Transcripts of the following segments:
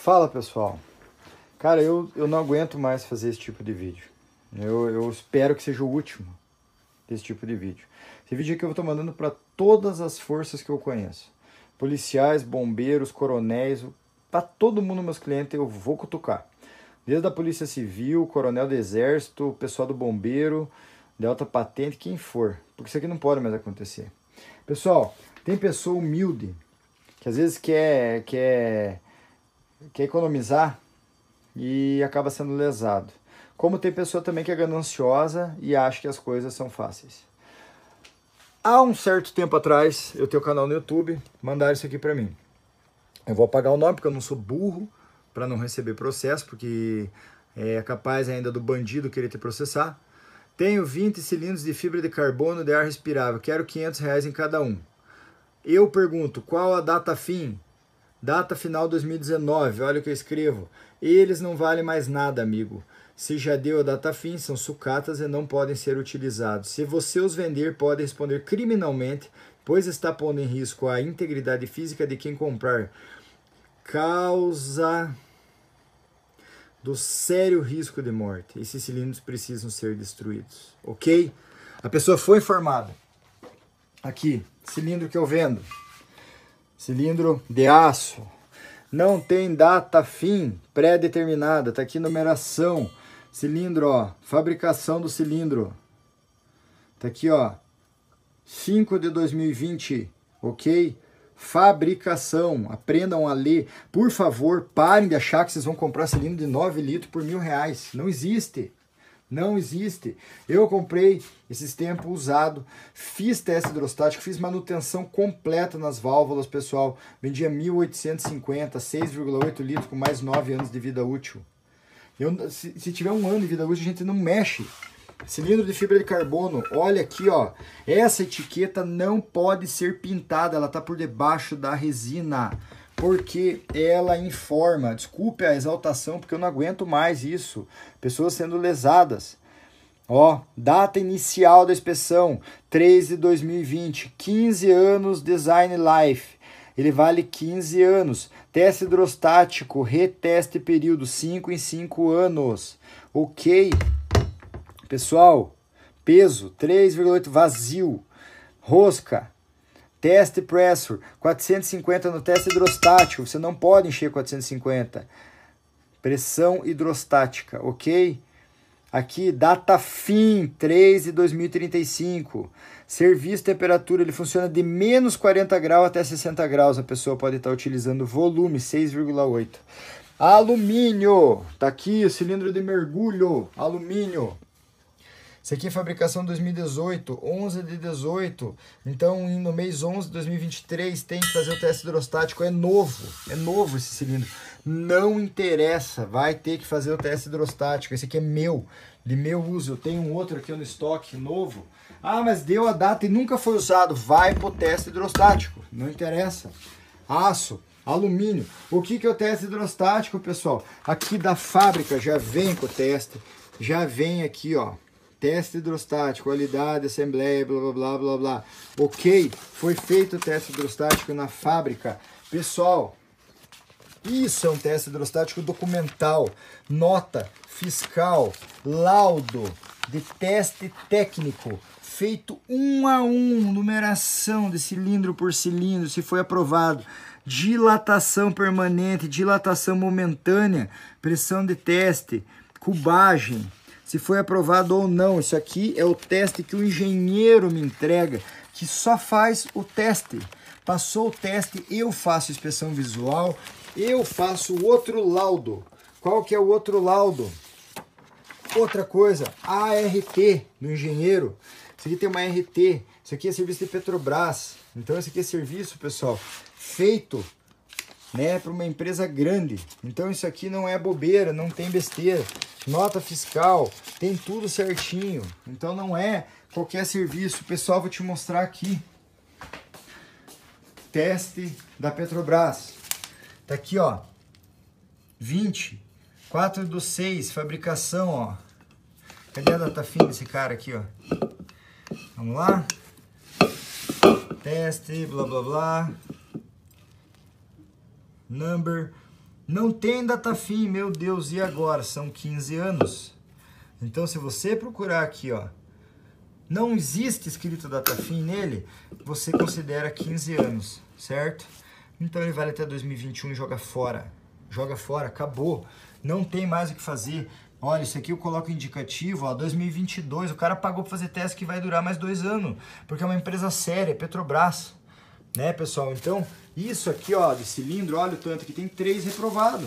Fala pessoal, cara, eu, eu não aguento mais fazer esse tipo de vídeo. Eu, eu espero que seja o último desse tipo de vídeo. Esse vídeo aqui eu estou mandando para todas as forças que eu conheço: policiais, bombeiros, coronéis, para todo mundo, meus clientes, eu vou cutucar. Desde a Polícia Civil, Coronel do Exército, pessoal do Bombeiro, delta patente, quem for, porque isso aqui não pode mais acontecer. Pessoal, tem pessoa humilde que às vezes quer, quer quer economizar e acaba sendo lesado. Como tem pessoa também que é gananciosa e acha que as coisas são fáceis. Há um certo tempo atrás, eu tenho um canal no YouTube, mandaram isso aqui para mim. Eu vou apagar o nome porque eu não sou burro para não receber processo, porque é capaz ainda do bandido querer te processar. Tenho 20 cilindros de fibra de carbono de ar respirável, quero 500 reais em cada um. Eu pergunto, qual a data fim? Data final 2019, olha o que eu escrevo. Eles não valem mais nada, amigo. Se já deu a data fim, são sucatas e não podem ser utilizados. Se você os vender, pode responder criminalmente, pois está pondo em risco a integridade física de quem comprar. Causa do sério risco de morte. Esses cilindros precisam ser destruídos, ok? A pessoa foi informada. Aqui, cilindro que eu vendo. Cilindro de aço. Não tem data fim pré-determinada. Tá aqui numeração. Cilindro, ó. Fabricação do cilindro. Tá aqui, ó. 5 de 2020, ok? Fabricação. Aprendam a ler. Por favor, parem de achar que vocês vão comprar cilindro de 9 litros por mil reais. Não existe. Não existe. Eu comprei esses tempos usado, fiz teste hidrostático, fiz manutenção completa nas válvulas, pessoal. Vendia 1850, 6,8 litros com mais 9 anos de vida útil. Eu, se, se tiver um ano de vida útil, a gente não mexe. Cilindro de fibra de carbono, olha aqui, ó. Essa etiqueta não pode ser pintada, ela tá por debaixo da resina porque ela informa, desculpe a exaltação, porque eu não aguento mais isso, pessoas sendo lesadas. Ó, data inicial da inspeção, 3 de 2020, 15 anos Design Life. Ele vale 15 anos. Teste hidrostático, reteste período 5 em 5 anos. OK. Pessoal, peso 3,8 vazio. Rosca Teste pressure, 450 no teste hidrostático, você não pode encher 450. Pressão hidrostática, ok? Aqui, data fim, 3 de 2035. Serviço, temperatura, ele funciona de menos 40 graus até 60 graus. A pessoa pode estar utilizando volume 6,8. Alumínio, tá aqui o cilindro de mergulho, alumínio. Isso aqui é fabricação 2018, 11 de 18. Então, no mês 11 de 2023, tem que fazer o teste hidrostático. É novo, é novo esse cilindro. Não interessa, vai ter que fazer o teste hidrostático. Esse aqui é meu, de meu uso. Eu tenho um outro aqui no estoque novo. Ah, mas deu a data e nunca foi usado. Vai pro teste hidrostático, não interessa. Aço, alumínio. O que, que é o teste hidrostático, pessoal? Aqui da fábrica já vem com o teste, já vem aqui, ó teste hidrostático, qualidade, assembleia, blá blá blá blá blá. Ok, foi feito o teste hidrostático na fábrica. Pessoal, isso é um teste hidrostático documental, nota fiscal, laudo de teste técnico, feito um a um, numeração de cilindro por cilindro, se foi aprovado dilatação permanente, dilatação momentânea, pressão de teste, cubagem, se foi aprovado ou não. Isso aqui é o teste que o engenheiro me entrega, que só faz o teste. Passou o teste, eu faço inspeção visual, eu faço o outro laudo. Qual que é o outro laudo? Outra coisa, ART do engenheiro. Isso aqui tem uma RT, isso aqui é serviço de Petrobras. Então isso aqui é serviço, pessoal, feito né, para uma empresa grande. Então isso aqui não é bobeira, não tem besteira nota fiscal, tem tudo certinho. Então não é qualquer serviço. Pessoal, vou te mostrar aqui. Teste da Petrobras. Tá aqui, ó. 20, 4 do 6, fabricação, ó. Cadê a data fim desse cara aqui, ó? Vamos lá. Teste, blá blá blá. Number não tem data fim, meu Deus, e agora? São 15 anos. Então, se você procurar aqui, ó, não existe escrito data fim nele, você considera 15 anos, certo? Então ele vale até 2021 e joga fora. Joga fora, acabou. Não tem mais o que fazer. Olha, isso aqui eu coloco indicativo, ó, 2022, o cara pagou para fazer teste que vai durar mais dois anos, porque é uma empresa séria, Petrobras né, pessoal? Então, isso aqui, ó, de cilindro, olha o tanto que tem três reprovado.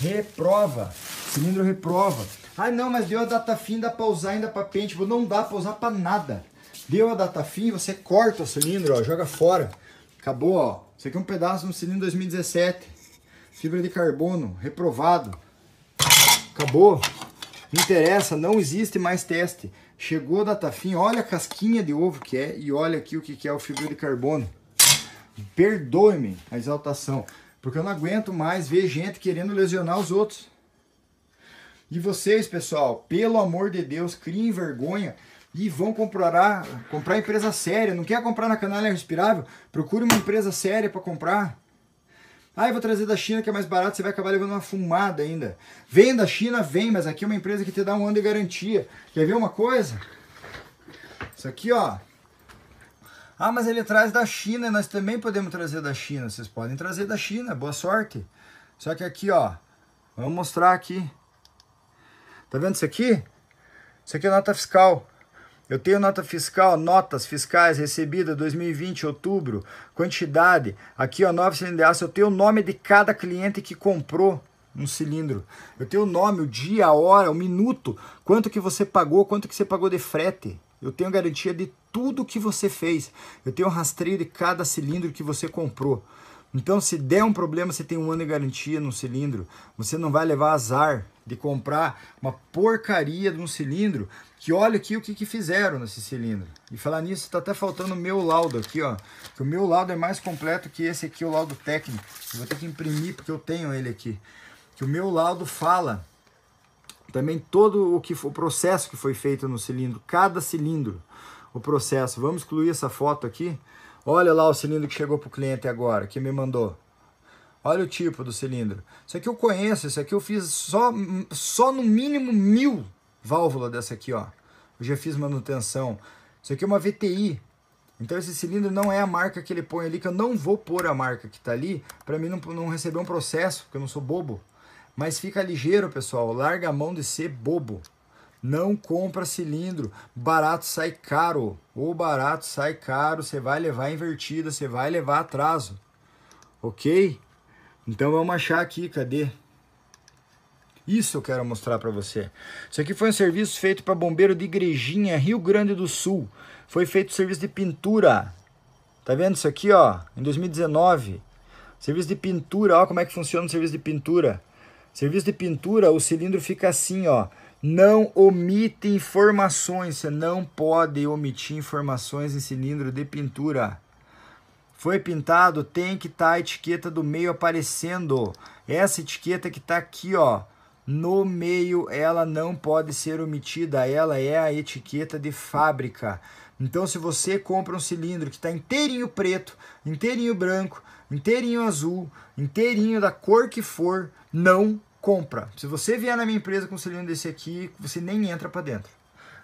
Reprova. Cilindro reprova. Ai ah, não, mas deu a data fim, dá pra usar ainda pra pente. Não dá pra usar pra nada. Deu a data fim, você corta o cilindro, ó, joga fora. Acabou, ó. Isso aqui é um pedaço de um cilindro 2017. Fibra de carbono, reprovado. Acabou. Não interessa, não existe mais teste. Chegou a data fim, olha a casquinha de ovo que é e olha aqui o que é o fibra de carbono. Perdoe-me a exaltação, porque eu não aguento mais ver gente querendo lesionar os outros. E vocês, pessoal, pelo amor de Deus, criem vergonha e vão comprar, comprar empresa séria. Não quer comprar na canalha respirável? Procure uma empresa séria para comprar. Ah, eu vou trazer da China que é mais barato, você vai acabar levando uma fumada ainda. Vem da China, vem, mas aqui é uma empresa que te dá um ano de garantia. Quer ver uma coisa? Isso aqui, ó, ah, mas ele traz da China nós também podemos trazer da China. Vocês podem trazer da China, boa sorte. Só que aqui, ó, vamos mostrar aqui. Tá vendo isso aqui? Isso aqui é nota fiscal. Eu tenho nota fiscal, notas fiscais recebidas 2020, outubro, quantidade. Aqui, ó, 9 aço. Eu tenho o nome de cada cliente que comprou um cilindro. Eu tenho o nome, o dia, a hora, o minuto, quanto que você pagou, quanto que você pagou de frete. Eu tenho garantia de tudo que você fez. Eu tenho um rastreio de cada cilindro que você comprou. Então, se der um problema, você tem um ano de garantia no cilindro. Você não vai levar azar de comprar uma porcaria de um cilindro. Que olha aqui o que, que fizeram nesse cilindro. E falar nisso, está até faltando o meu laudo aqui, ó. Que o meu laudo é mais completo que esse aqui, o laudo técnico. Eu vou ter que imprimir porque eu tenho ele aqui. Que o meu laudo fala também todo o que o processo que foi feito no cilindro, cada cilindro o processo. Vamos excluir essa foto aqui? Olha lá o cilindro que chegou para o cliente agora, que me mandou. Olha o tipo do cilindro. Isso aqui eu conheço, isso aqui eu fiz só, só no mínimo mil válvulas dessa aqui, ó. Eu já fiz manutenção. Isso aqui é uma VTI. Então esse cilindro não é a marca que ele põe ali, que eu não vou pôr a marca que está ali, para mim não, não receber um processo, porque eu não sou bobo. Mas fica ligeiro, pessoal. Larga a mão de ser bobo. Não compra cilindro, barato sai caro. Ou barato sai caro, você vai levar invertida, você vai levar atraso. OK? Então vamos achar aqui, cadê? Isso eu quero mostrar para você. Isso aqui foi um serviço feito para bombeiro de Igrejinha, Rio Grande do Sul. Foi feito serviço de pintura. Tá vendo isso aqui, ó? Em 2019. Serviço de pintura, ó como é que funciona o serviço de pintura. Serviço de pintura, o cilindro fica assim, ó. Não omite informações. Você não pode omitir informações em cilindro de pintura. Foi pintado, tem que estar tá a etiqueta do meio aparecendo. Essa etiqueta que está aqui, ó, no meio, ela não pode ser omitida. Ela é a etiqueta de fábrica. Então, se você compra um cilindro que está inteirinho preto, inteirinho branco, inteirinho azul, inteirinho da cor que for, não compra. Se você vier na minha empresa com um selinho desse aqui, você nem entra para dentro.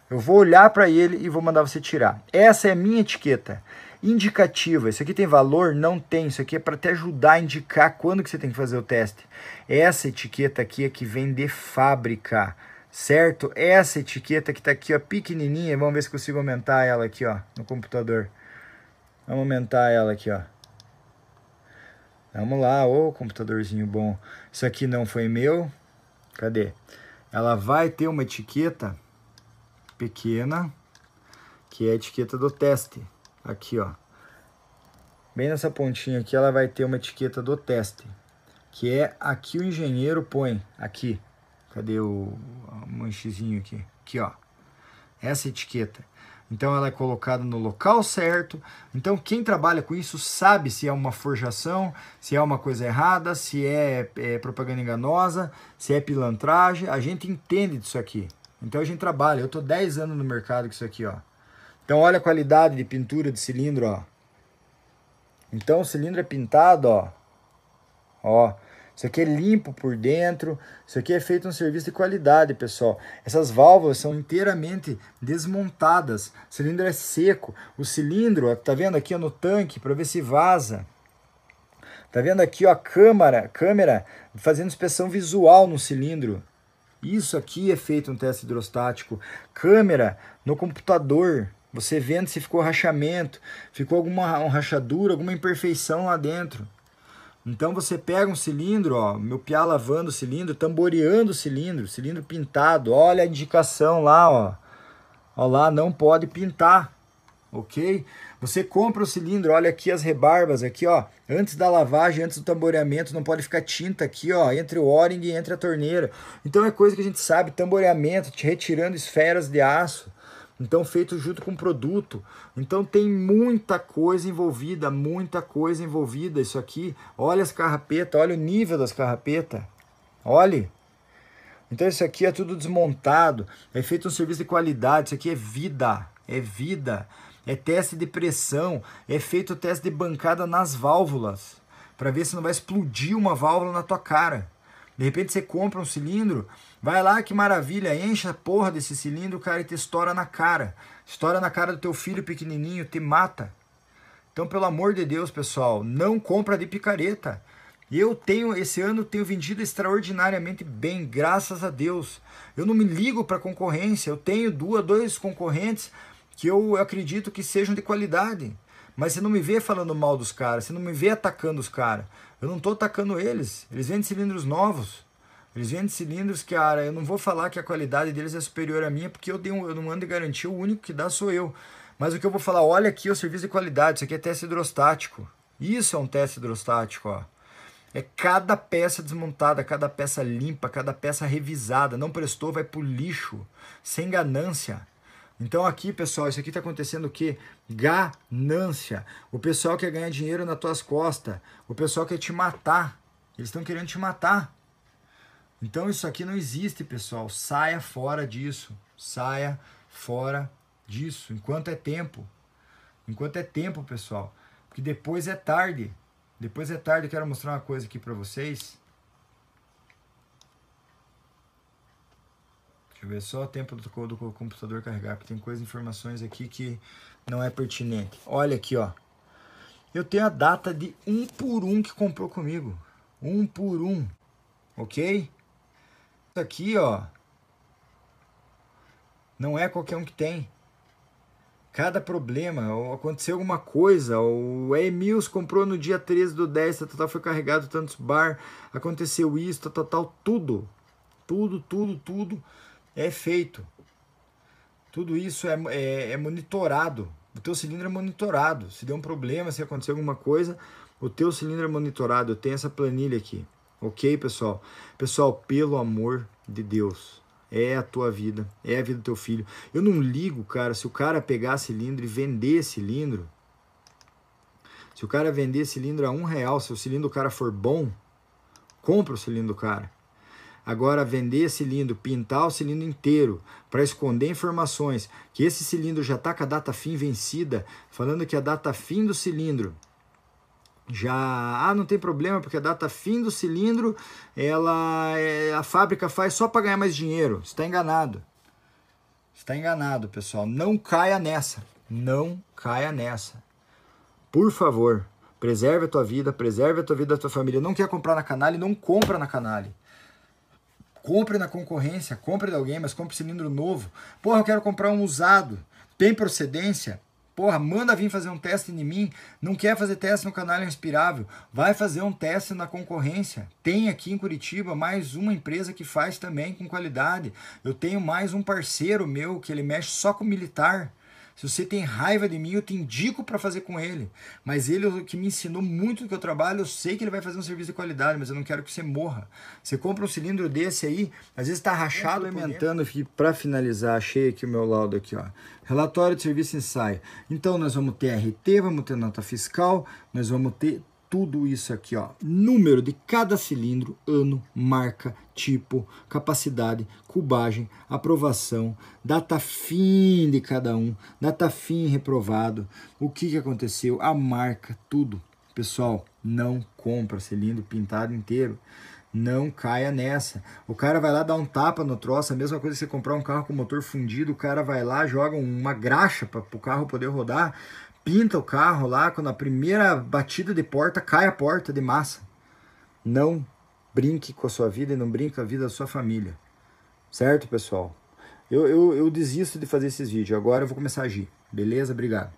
Eu vou olhar para ele e vou mandar você tirar. Essa é a minha etiqueta indicativa. Isso aqui tem valor? Não tem. Isso aqui é para te ajudar a indicar quando que você tem que fazer o teste. Essa etiqueta aqui é que vem de fábrica, certo? Essa etiqueta que está aqui, ó, pequenininha. Vamos ver se consigo aumentar ela aqui, ó, no computador. Vamos aumentar ela aqui, ó. Vamos lá, ô computadorzinho bom. Isso aqui não foi meu. Cadê? Ela vai ter uma etiqueta pequena, que é a etiqueta do teste. Aqui, ó. Bem nessa pontinha aqui, ela vai ter uma etiqueta do teste, que é aqui o engenheiro põe, aqui. Cadê o, o aqui? Aqui, ó essa etiqueta. Então ela é colocada no local certo. Então quem trabalha com isso sabe se é uma forjação, se é uma coisa errada, se é, é, propaganda enganosa, se é pilantragem. A gente entende disso aqui. Então a gente trabalha. Eu tô 10 anos no mercado com isso aqui, ó. Então olha a qualidade de pintura de cilindro, ó. Então o cilindro é pintado, ó. Ó, isso aqui é limpo por dentro, isso aqui é feito um serviço de qualidade, pessoal. Essas válvulas são inteiramente desmontadas, o cilindro é seco. O cilindro, tá vendo aqui no tanque, para ver se vaza. Tá vendo aqui ó, a câmera, câmera fazendo inspeção visual no cilindro. Isso aqui é feito um teste hidrostático. Câmera no computador, você vendo se ficou rachamento, ficou alguma rachadura, alguma imperfeição lá dentro. Então você pega um cilindro, ó, meu piá lavando o cilindro, tamboreando o cilindro, cilindro pintado, olha a indicação lá, ó. Ó lá, não pode pintar, ok? Você compra o cilindro, olha aqui as rebarbas aqui, ó, antes da lavagem, antes do tamboreamento, não pode ficar tinta aqui, ó, entre o o-ring e entre a torneira. Então é coisa que a gente sabe, tamboreamento, retirando esferas de aço, então feito junto com o produto. Então tem muita coisa envolvida, muita coisa envolvida isso aqui. Olha as carrapetas, olha o nível das carrapetas. Olhe. Então isso aqui é tudo desmontado, é feito um serviço de qualidade, isso aqui é vida, é vida. É teste de pressão, é feito teste de bancada nas válvulas, para ver se não vai explodir uma válvula na tua cara. De repente você compra um cilindro, vai lá, que maravilha, enche a porra desse cilindro, cara, e te estoura na cara. Estoura na cara do teu filho pequenininho, te mata. Então, pelo amor de Deus, pessoal, não compra de picareta. Eu tenho, esse ano, tenho vendido extraordinariamente bem, graças a Deus. Eu não me ligo para concorrência, eu tenho duas, dois concorrentes que eu acredito que sejam de qualidade. Mas você não me vê falando mal dos caras, você não me vê atacando os caras. Eu não estou atacando eles. Eles vendem cilindros novos. Eles vendem cilindros, cara. Eu não vou falar que a qualidade deles é superior à minha, porque eu, tenho, eu não ando de garantia, o único que dá sou eu. Mas o que eu vou falar, olha aqui o serviço de qualidade, isso aqui é teste hidrostático. Isso é um teste hidrostático, ó. É cada peça desmontada, cada peça limpa, cada peça revisada. Não prestou, vai pro lixo. Sem ganância. Então aqui, pessoal, isso aqui está acontecendo o quê? Ganância. O pessoal quer ganhar dinheiro nas tuas costas. O pessoal quer te matar. Eles estão querendo te matar. Então isso aqui não existe, pessoal. Saia fora disso. Saia fora disso. Enquanto é tempo. Enquanto é tempo, pessoal. Porque depois é tarde. Depois é tarde. Eu quero mostrar uma coisa aqui para vocês. Deixa eu ver só o tempo do, do computador carregar, porque tem coisas, informações aqui que não é pertinente. Olha aqui, ó. Eu tenho a data de um por um que comprou comigo. Um por um. Ok? Isso aqui, ó. Não é qualquer um que tem. Cada problema, ou aconteceu alguma coisa, o Emils comprou no dia 13 do 10, tal, tal, foi carregado tantos bar, aconteceu isso, tal, tal, tal, tudo. Tudo, tudo, tudo é feito. Tudo isso é, é, é monitorado. O teu cilindro é monitorado. Se der um problema, se acontecer alguma coisa, o teu cilindro é monitorado. Eu tenho essa planilha aqui. Ok, pessoal? Pessoal, pelo amor de Deus, é a tua vida, é a vida do teu filho. Eu não ligo, cara, se o cara pegar cilindro e vender cilindro. Se o cara vender cilindro a um real, se o cilindro do cara for bom, compra o cilindro do cara. Agora, vender esse cilindro, pintar o cilindro inteiro para esconder informações que esse cilindro já está com a data fim vencida, falando que a data fim do cilindro já ah não tem problema porque a data fim do cilindro ela é, a fábrica faz só para ganhar mais dinheiro está enganado está enganado pessoal não caia nessa não caia nessa por favor preserve a tua vida preserve a tua vida da tua família não quer comprar na canale não compra na canale Compre na concorrência, compre de alguém, mas compre cilindro novo. Porra, eu quero comprar um usado. Tem procedência? Porra, manda vir fazer um teste em mim. Não quer fazer teste no canal Inspirável? Vai fazer um teste na concorrência. Tem aqui em Curitiba mais uma empresa que faz também com qualidade. Eu tenho mais um parceiro meu que ele mexe só com militar. Se você tem raiva de mim, eu te indico para fazer com ele. Mas ele é que me ensinou muito do que eu trabalho, eu sei que ele vai fazer um serviço de qualidade, mas eu não quero que você morra. Você compra um cilindro desse aí, às vezes está rachado, aumentando. Para finalizar, achei aqui o meu laudo aqui, ó. Relatório de serviço ensaio. Então nós vamos ter RT, vamos ter nota fiscal, nós vamos ter tudo isso aqui, ó. Número de cada cilindro, ano, marca, tipo, capacidade, cubagem, aprovação, data fim de cada um, data fim reprovado, o que, que aconteceu, a marca, tudo. Pessoal, não compra cilindro pintado inteiro. Não caia nessa. O cara vai lá dar um tapa no troço, a mesma coisa que você comprar um carro com motor fundido, o cara vai lá, joga uma graxa para o carro poder rodar pinta o carro lá, quando a primeira batida de porta cai a porta de massa. Não brinque com a sua vida e não brinque com a vida da sua família. Certo, pessoal? Eu, eu, eu desisto de fazer esses vídeos. Agora eu vou começar a agir. Beleza? Obrigado.